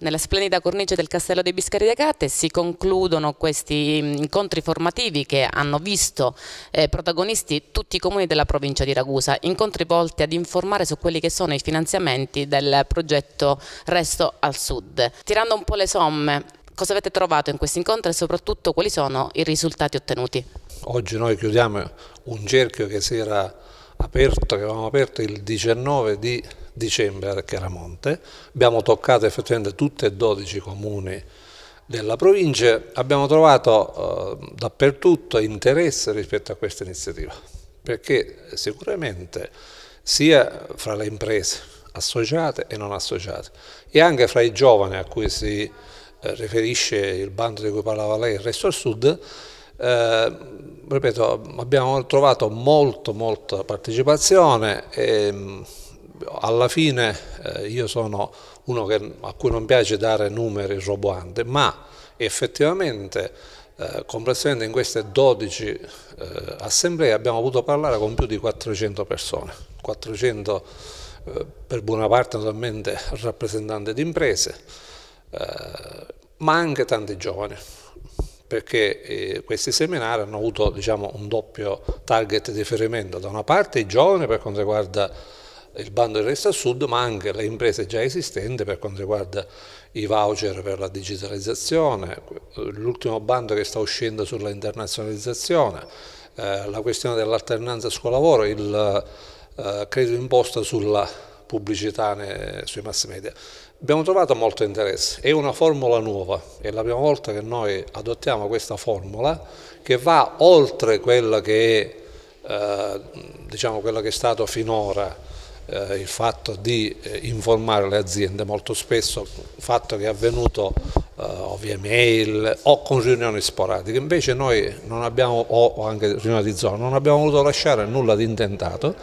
nella splendida cornice del Castello dei Biscari Decate si concludono questi mm, incontri formativi che hanno visto eh, protagonisti tutti i comuni della provincia di Ragusa, incontri volti ad informare su quelli che sono i finanziamenti del progetto Resto al Sud. Tirando un po' le somme, cosa avete trovato in questi incontri e soprattutto quali sono i risultati ottenuti? Oggi noi chiudiamo un cerchio che si era aperto, che avevamo aperto il 19 di dicembre a Chiaramonte, abbiamo toccato effettivamente tutti e 12 comuni della provincia, abbiamo trovato eh, dappertutto interesse rispetto a questa iniziativa, perché sicuramente sia fra le imprese associate e non associate e anche fra i giovani a cui si eh, riferisce il bando di cui parlava lei, il resto al sud, eh, ripeto, abbiamo trovato molto, molta partecipazione e, mm, alla fine eh, io sono uno che, a cui non piace dare numeri roboanti, ma effettivamente eh, complessivamente in queste 12 eh, assemblee abbiamo potuto parlare con più di 400 persone, 400 eh, per buona parte naturalmente rappresentanti di imprese, eh, ma anche tanti giovani perché eh, questi seminari hanno avuto diciamo, un doppio target di riferimento, da una parte i giovani per quanto riguarda il bando del Resto al Sud, ma anche le imprese già esistenti per quanto riguarda i voucher per la digitalizzazione, l'ultimo bando che sta uscendo sulla internazionalizzazione, eh, la questione dell'alternanza scuola-lavoro, il eh, credito imposta sulla pubblicità ne, sui mass media. Abbiamo trovato molto interesse, è una formula nuova, è la prima volta che noi adottiamo questa formula che va oltre quella che è, eh, diciamo, quella che è stato finora eh, il fatto di eh, informare le aziende molto spesso, fatto che è avvenuto eh, o via mail o con riunioni sporadiche, invece noi non abbiamo, o anche riunioni di zona, non abbiamo voluto lasciare nulla di intentato,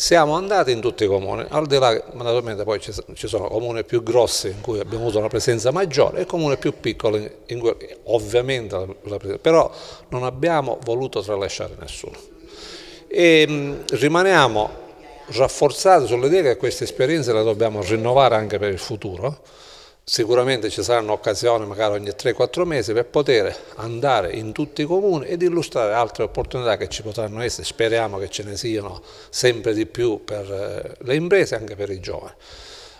siamo andati in tutti i comuni, al di là naturalmente poi ci sono comuni più grossi in cui abbiamo avuto una presenza maggiore e comuni più piccoli in cui ovviamente la presenza, però non abbiamo voluto tralasciare nessuno. E, ehm, rimaniamo rafforzato sull'idea che questa esperienza la dobbiamo rinnovare anche per il futuro. Sicuramente ci saranno occasioni, magari ogni 3-4 mesi, per poter andare in tutti i comuni ed illustrare altre opportunità che ci potranno essere. Speriamo che ce ne siano sempre di più per eh, le imprese e anche per i giovani.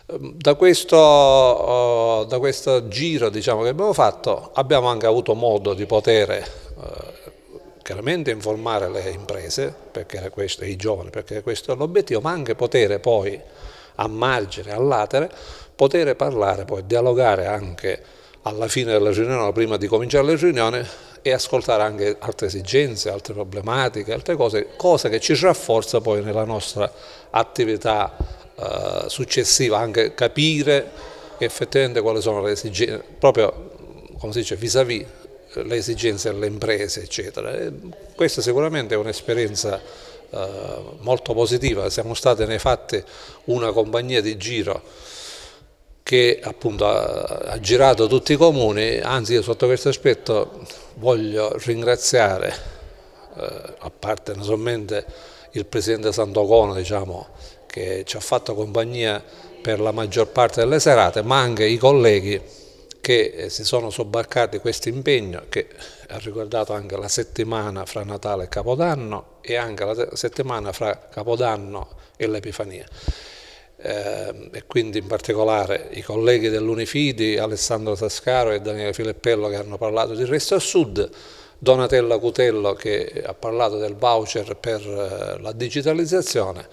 Ehm, da questo, oh, da questo giro diciamo, che abbiamo fatto abbiamo anche avuto modo di poter eh, chiaramente informare le imprese, perché questo, i giovani, perché questo è l'obiettivo, ma anche poter poi a margine, all'atere, poter parlare, poi dialogare anche alla fine della riunione, prima di cominciare la riunione, e ascoltare anche altre esigenze, altre problematiche, altre cose, cosa che ci rafforza poi nella nostra attività eh, successiva, anche capire effettivamente quali sono le esigenze, proprio come si dice vis-à-vis vis à vis le esigenze delle imprese, eccetera. E questa sicuramente è un'esperienza eh, molto positiva, siamo state nei fatti una compagnia di giro che appunto ha, ha girato tutti i comuni, anzi io sotto questo aspetto voglio ringraziare, eh, a parte naturalmente il Presidente Santocono diciamo, che ci ha fatto compagnia per la maggior parte delle serate, ma anche i colleghi che eh, si sono sobbarcati questo impegno che ha riguardato anche la settimana fra Natale e Capodanno e anche la settimana fra Capodanno e l'Epifania. Ehm, e quindi in particolare i colleghi dell'Unifidi, Alessandro Tascaro e Daniele Filippello che hanno parlato di Resto al Sud, Donatella Cutello che ha parlato del voucher per eh, la digitalizzazione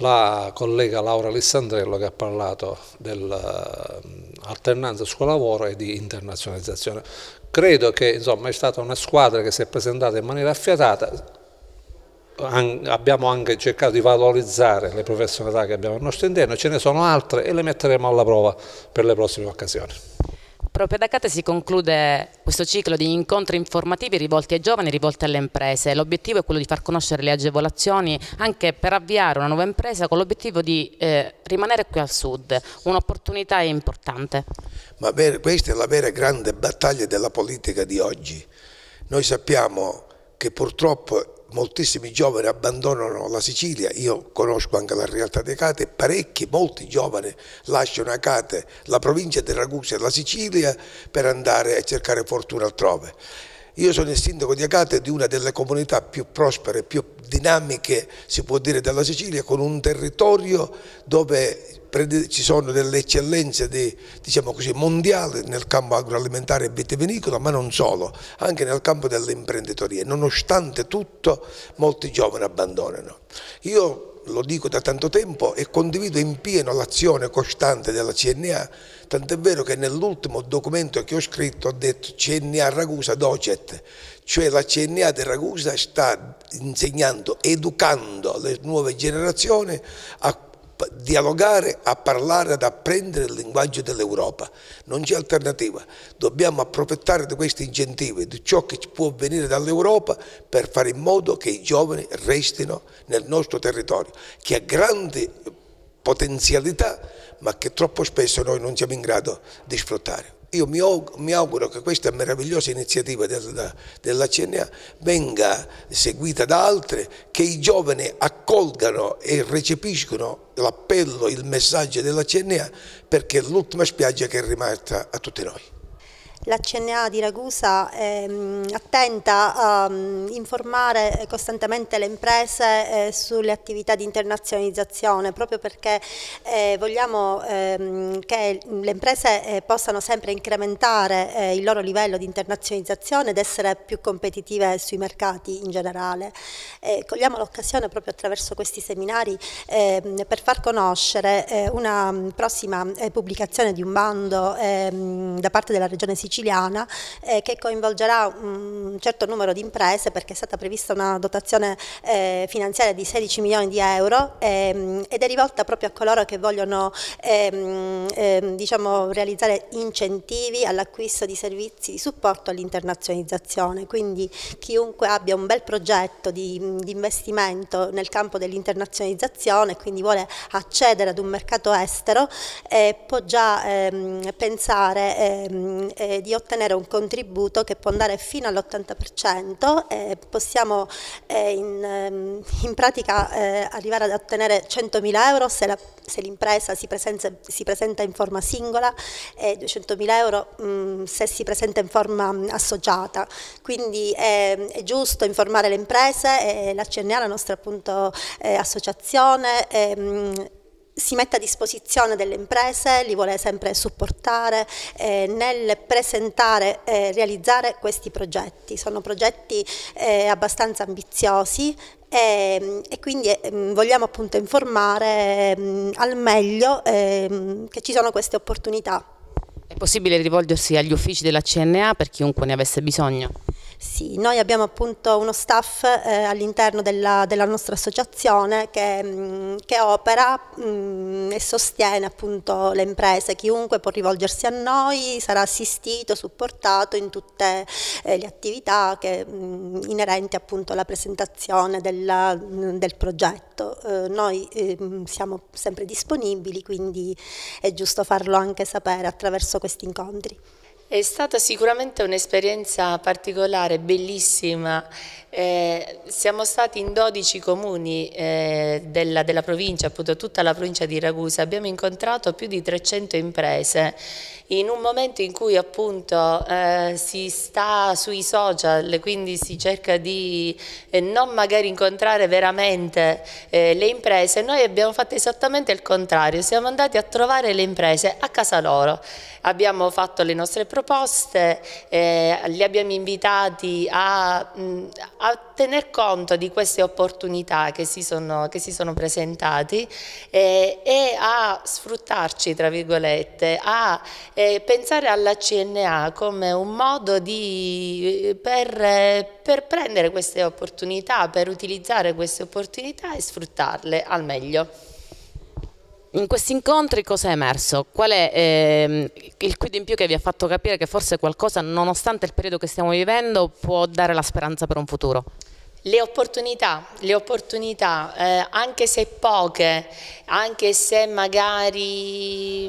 la collega Laura Alessandrello che ha parlato dell'alternanza eh, scuola-lavoro e di internazionalizzazione. Credo che insomma, è stata una squadra che si è presentata in maniera affiatata, abbiamo anche cercato di valorizzare le professionalità che abbiamo al nostro interno, ce ne sono altre e le metteremo alla prova per le prossime occasioni. Proprio da Cate si conclude questo ciclo di incontri informativi rivolti ai giovani, rivolti alle imprese. L'obiettivo è quello di far conoscere le agevolazioni anche per avviare una nuova impresa con l'obiettivo di eh, rimanere qui al sud, un'opportunità importante. Ma questa è la vera grande battaglia della politica di oggi. Noi sappiamo che purtroppo moltissimi giovani abbandonano la Sicilia, io conosco anche la realtà dei Cate, parecchi, molti giovani lasciano a Cate la provincia di Ragusa e la Sicilia per andare a cercare fortuna altrove io sono il sindaco di Agate, di una delle comunità più prospere, più dinamiche, si può dire, della Sicilia, con un territorio dove ci sono delle eccellenze di, diciamo così, mondiali nel campo agroalimentare e vitivinicolo, ma non solo, anche nel campo dell'imprenditoria. Nonostante tutto, molti giovani abbandonano. Io lo dico da tanto tempo e condivido in pieno l'azione costante della CNA, tant'è vero che nell'ultimo documento che ho scritto ho detto CNA Ragusa Docet, cioè la CNA di Ragusa sta insegnando, educando le nuove generazioni a dialogare, a parlare, ad apprendere il linguaggio dell'Europa. Non c'è alternativa. Dobbiamo approfittare di questi incentivi, di ciò che può venire dall'Europa per fare in modo che i giovani restino nel nostro territorio, che ha grandi potenzialità ma che troppo spesso noi non siamo in grado di sfruttare. Io mi, auguro che questa meravigliosa iniziativa della CNA venga seguita da altre, che i giovani accolgano e recepiscono l'appello, il messaggio della CNA perché è l'ultima spiaggia che è rimasta a tutti noi la CNA di Ragusa è ehm, attenta a mm, informare costantemente le imprese eh, sulle attività di internazionalizzazione proprio perché eh, vogliamo ehm, che le imprese eh, possano sempre incrementare il loro livello di internazionalizzazione ed essere più competitive sui mercati in generale. cogliamo l'occasione proprio attraverso questi seminari ehm, per far conoscere una mm, prossima pubblicazione di un bando da parte della Regione Sicilia siciliana eh, che coinvolgerà un certo numero di imprese perché è stata prevista una dotazione eh, finanziaria di 16 milioni di euro ehm, ed è rivolta proprio a coloro che vogliono ehm, ehm, diciamo, realizzare incentivi all'acquisto di servizi di supporto all'internazionalizzazione, quindi chiunque abbia un bel progetto di, di investimento nel campo dell'internazionalizzazione e quindi vuole accedere ad un mercato estero eh, può già ehm, pensare ehm, di ottenere un contributo che può andare fino all'80% e eh, possiamo eh, in, ehm, in, pratica eh, arrivare ad ottenere 100.000 euro se, l'impresa si, si, presenta in forma singola e 200.000 euro mh, mm, se si presenta in forma associata. Quindi ehm, è giusto informare le imprese, e la CNA, la nostra appunto, eh, associazione, ehm, si mette a disposizione delle imprese, li vuole sempre supportare eh, nel presentare e eh, realizzare questi progetti. Sono progetti eh, abbastanza ambiziosi e, ehm, e quindi ehm, vogliamo appunto informare ehm, al meglio che ci sono queste opportunità. È possibile rivolgersi agli uffici della CNA per chiunque ne avesse bisogno? Sì, noi abbiamo appunto uno staff eh, all'interno della, della, nostra associazione che, mh, mm, che opera mh, mm, e sostiene appunto le imprese. Chiunque può rivolgersi a noi, sarà assistito, supportato in tutte eh, le attività che, mh, mm, inerenti appunto alla presentazione della, del progetto. Eh, noi ehm, siamo sempre disponibili, quindi è giusto farlo anche sapere attraverso questi incontri. È stata sicuramente un'esperienza particolare, bellissima. Eh, siamo stati in 12 comuni eh, della, della, provincia, appunto tutta la provincia di Ragusa, abbiamo incontrato più di 300 imprese in un momento in cui appunto eh, si sta sui social, quindi si cerca di eh, non magari incontrare veramente eh, le imprese, noi abbiamo fatto esattamente il contrario, siamo andati a trovare le imprese a casa loro, abbiamo fatto le nostre proposte, proposte eh, li abbiamo invitati a, mm, a, tener conto di queste opportunità che si sono, che si sono presentati eh, e a sfruttarci, tra virgolette, a eh, pensare alla CNA come un modo di, eh, per, per prendere queste opportunità, per utilizzare queste opportunità e sfruttarle al meglio in questi incontri cosa è emerso? Qual è eh, il quid in più che vi ha fatto capire che forse qualcosa, nonostante il periodo che stiamo vivendo, può dare la speranza per un futuro? Le opportunità, le opportunità eh, anche se poche, anche se magari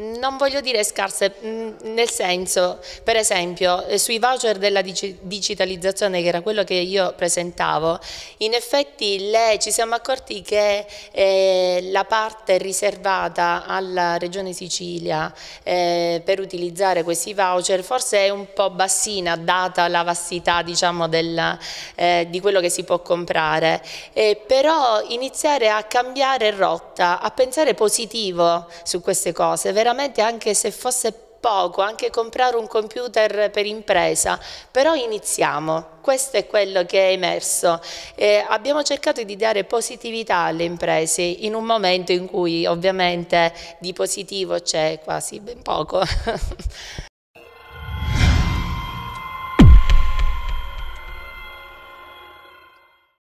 non voglio dire scarse, mm, nel senso, per esempio, eh, sui voucher della digitalizzazione, che era quello che io presentavo, in effetti le, ci siamo accorti che eh, la parte riservata alla Regione Sicilia eh, per utilizzare questi voucher forse è un po' bassina, data la vastità diciamo, del, eh, di quello che si può comprare, eh, però iniziare a cambiare rotta, a pensare positivo su queste cose, veramente veramente anche se fosse poco, anche comprare un computer per impresa, però iniziamo, questo è quello che è emerso. Eh, abbiamo cercato di dare positività alle imprese in un momento in cui ovviamente di positivo c'è quasi ben poco.